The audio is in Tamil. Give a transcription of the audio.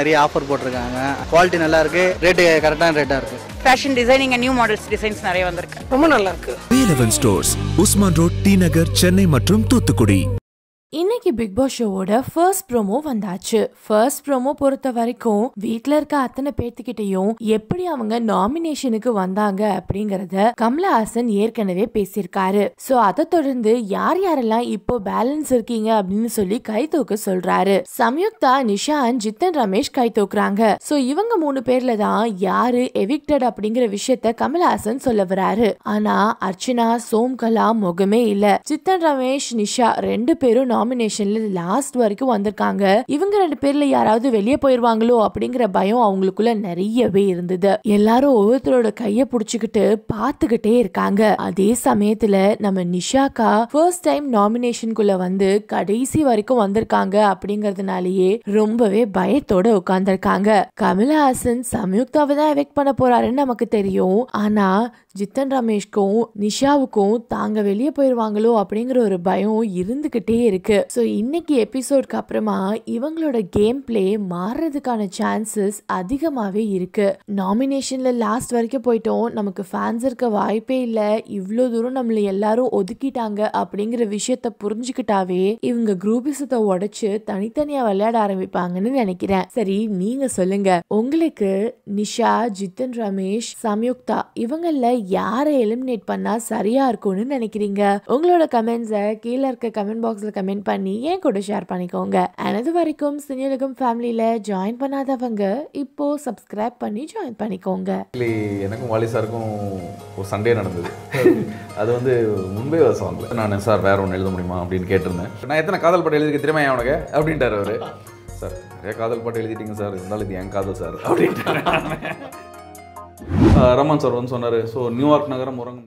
நிறைய ஆஃபர் போட்டிருக்காங்க குவாலிட்டி நல்லா இருக்கு ரேட்டு கரெக்டான ரேட்டா இருக்கு fashion designing new models designs நிறைய வந்திருக்கு ரொம்ப நல்லா இருக்கு stores Usman road T Nagar Chennai மற்றும் தூத்துக்குடி இன்னைக்கு பிக் பாஸ் ஷோவோட ஃபர்ஸ்ட் ப்ரோமோ வந்தாச்சு ஃபர்ஸ்ட் ப்ரோமோ பொறுத்த வரைக்கும் வீட்ல இருக்க அத்தனை பேர்த்துக்கிட்டையும் எப்படி அவங்க நாமினேஷனுக்கு வந்தாங்க அப்படிங்கறத கமலஹாசன் ஏற்கனவே பேசியிருக்காரு சோ அதை தொடர்ந்து யார் யாரெல்லாம் இப்போ பேலன்ஸ் இருக்கீங்க அப்படின்னு சொல்லி கை தூக்க சொல்றாரு சம்யுக்தா நிஷான் ஜித்தன் ரமேஷ் கை தூக்குறாங்க சோ இவங்க மூணு பேர்ல தான் யாரு எவிக்டட் அப்படிங்கிற விஷயத்த கமலஹாசன் சொல்ல வராரு ஆனா அர்ச்சனா சோம்கலா முகமே இல்ல ஜித்தன் ரமேஷ் நிஷா ரெண்டு பேரும் நாமினேஷன்ல லாஸ்ட் வரைக்கும் வந்திருக்காங்க இவங்க ரெண்டு பேர்ல யாராவது வெளியே போயிருவாங்களோ அப்படிங்கிற பயம் அவங்களுக்குள்ள நிறையவே இருந்தது எல்லாரும் ஒவ்வொருத்தரோட கைய புடிச்சுக்கிட்டு பாத்துக்கிட்டே இருக்காங்க அதே சமயத்துல நம்ம நிஷாக்கா ஃபர்ஸ்ட் டைம் நாமினேஷனுக்குள்ள வந்து கடைசி வரைக்கும் வந்திருக்காங்க அப்படிங்கறதுனாலயே ரொம்பவே பயத்தோட உட்கார்ந்துருக்காங்க கமல்ஹாசன் சம்யுக்தாவை தான் எவெக்ட் பண்ண போறாருன்னு நமக்கு தெரியும் ஆனா ஜித்தன் ரமேஷ்க்கும் நிஷாவுக்கும் தாங்க வெளியே போயிருவாங்களோ அப்படிங்கிற ஒரு பயம் இருந்துகிட்டே இருக்கு இருக்கு ஸோ இன்னைக்கு எபிசோட்க்கு அப்புறமா இவங்களோட கேம் பிளே மாறுறதுக்கான சான்சஸ் அதிகமாகவே இருக்கு நாமினேஷன்ல லாஸ்ட் வரைக்கும் போயிட்டோம் நமக்கு ஃபேன்ஸ் இருக்க வாய்ப்பே இல்லை இவ்வளோ தூரம் நம்மளை எல்லாரும் ஒதுக்கிட்டாங்க அப்படிங்கிற விஷயத்த புரிஞ்சுக்கிட்டாவே இவங்க குரூபிசத்தை உடைச்சு தனித்தனியா விளையாட ஆரம்பிப்பாங்கன்னு நினைக்கிறேன் சரி நீங்க சொல்லுங்க உங்களுக்கு நிஷா ஜித்தன் ரமேஷ் சம்யுக்தா இவங்கள யாரை எலிமினேட் பண்ணா சரியா இருக்கும்னு நினைக்கிறீங்க உங்களோட கமெண்ட்ஸை கீழே இருக்க கமெண்ட் பாக்ஸ்ல கமெண்ட் கமெண்ட் பண்ணி என் கூட ஷேர் பண்ணிக்கோங்க அண்ட் வரைக்கும் சினியலகம் ஃபேமிலியில் ஜாயின் பண்ணாதவங்க இப்போ சப்ஸ்கிரைப் பண்ணி ஜாயின் பண்ணிக்கோங்க எனக்கும் வாலி சாருக்கும் ஒரு சண்டே நடந்தது அது வந்து முன்பே சாங்ல நான் சார் வேற ஒன்று எழுத முடியுமா அப்படின்னு கேட்டிருந்தேன் நான் எத்தனை காதல் பாட்டு எழுதிக்க திரும்ப அவனுக்கு அப்படின்ட்டார் அவர் சார் நிறைய காதல் பாட்டு எழுதிட்டீங்க சார் இருந்தாலும் இது என் காதல் சார் அப்படின்ட்டு ரமன் சார் வந்து சொன்னார் ஸோ நியூயார்க் நகரம் உறங்கும்